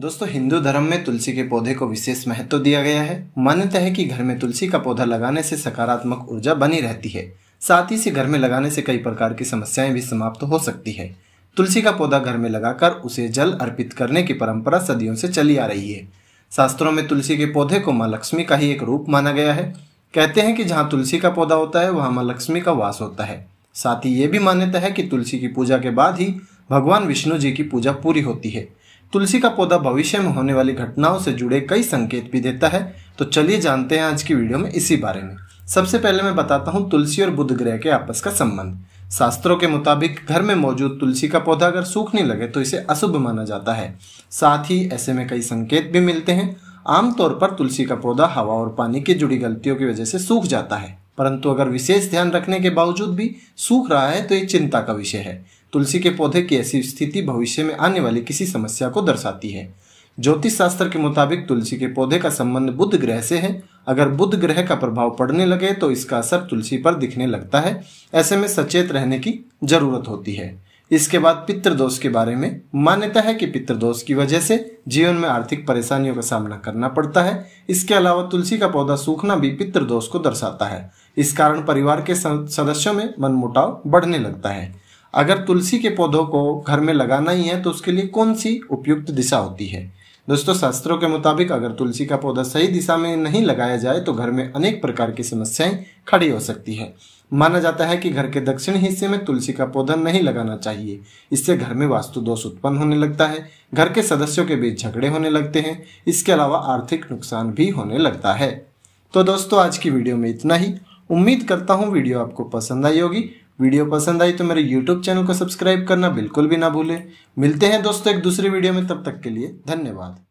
दोस्तों हिंदू धर्म में तुलसी के पौधे को विशेष महत्व दिया गया है मान्यता है कि घर में तुलसी का पौधा लगाने से सकारात्मक ऊर्जा बनी रहती है साथ ही से घर में लगाने से कई प्रकार की समस्याएं भी समाप्त हो सकती है तुलसी का पौधा घर में लगाकर उसे जल अर्पित करने की परंपरा सदियों से चली आ रही है शास्त्रों में तुलसी के पौधे को माँ लक्ष्मी का ही एक रूप माना गया है कहते हैं कि जहाँ तुलसी का पौधा होता है वहाँ माँ लक्ष्मी का वास होता है साथ ही ये भी मान्यता है कि तुलसी की पूजा के बाद ही भगवान विष्णु जी की पूजा पूरी होती है तुलसी का पौधा भविष्य में होने वाली घटनाओं से जुड़े कई संकेत भी देता है तो चलिए जानते हैं आज की वीडियो में इसी बारे में सबसे पहले मैं बताता हूँ तुलसी और बुध ग्रह के आपस का संबंध शास्त्रों के मुताबिक घर में मौजूद तुलसी का पौधा अगर सूखने लगे तो इसे अशुभ माना जाता है साथ ही ऐसे में कई संकेत भी मिलते हैं आमतौर पर तुलसी का पौधा हवा और पानी की जुड़ी गलतियों की वजह से सूख जाता है परंतु अगर विशेष ध्यान रखने के बावजूद भी सूख रहा है तो ये चिंता का विषय है तुलसी के पौधे की ऐसी स्थिति भविष्य में आने वाली किसी समस्या को दर्शाती है ज्योतिष शास्त्र के मुताबिक तुलसी के पौधे का संबंध बुध ग्रह से है अगर बुध ग्रह का प्रभाव पड़ने लगे तो इसका असर तुलसी पर दिखने लगता है ऐसे में सचेत रहने की जरूरत होती है इसके बाद पितृदोष के बारे में मान्यता है कि पितृदोष की वजह से जीवन में आर्थिक परेशानियों का सामना करना पड़ता है इसके अलावा तुलसी का पौधा सूखना भी पितृदोष को दर्शाता है इस कारण परिवार के सदस्यों में मनमुटाव बढ़ने लगता है अगर तुलसी के पौधों को घर में लगाना ही है तो उसके लिए कौन सी उपयुक्त दिशा होती है दोस्तों शास्त्रों के मुताबिक अगर तुलसी का पौधा सही दिशा में नहीं लगाया जाए तो घर में अनेक प्रकार की समस्याएं खड़ी हो सकती है माना जाता है कि घर के दक्षिण हिस्से में तुलसी का पौधा नहीं लगाना चाहिए इससे घर में वास्तु दोष उत्पन्न होने लगता है घर के सदस्यों के बीच झगड़े होने लगते हैं इसके अलावा आर्थिक नुकसान भी होने लगता है तो दोस्तों आज की वीडियो में इतना ही उम्मीद करता हूँ वीडियो आपको पसंद आई होगी वीडियो पसंद आई तो मेरे यूट्यूब चैनल को सब्सक्राइब करना बिल्कुल भी ना भूलें मिलते हैं दोस्तों एक दूसरी वीडियो में तब तक के लिए धन्यवाद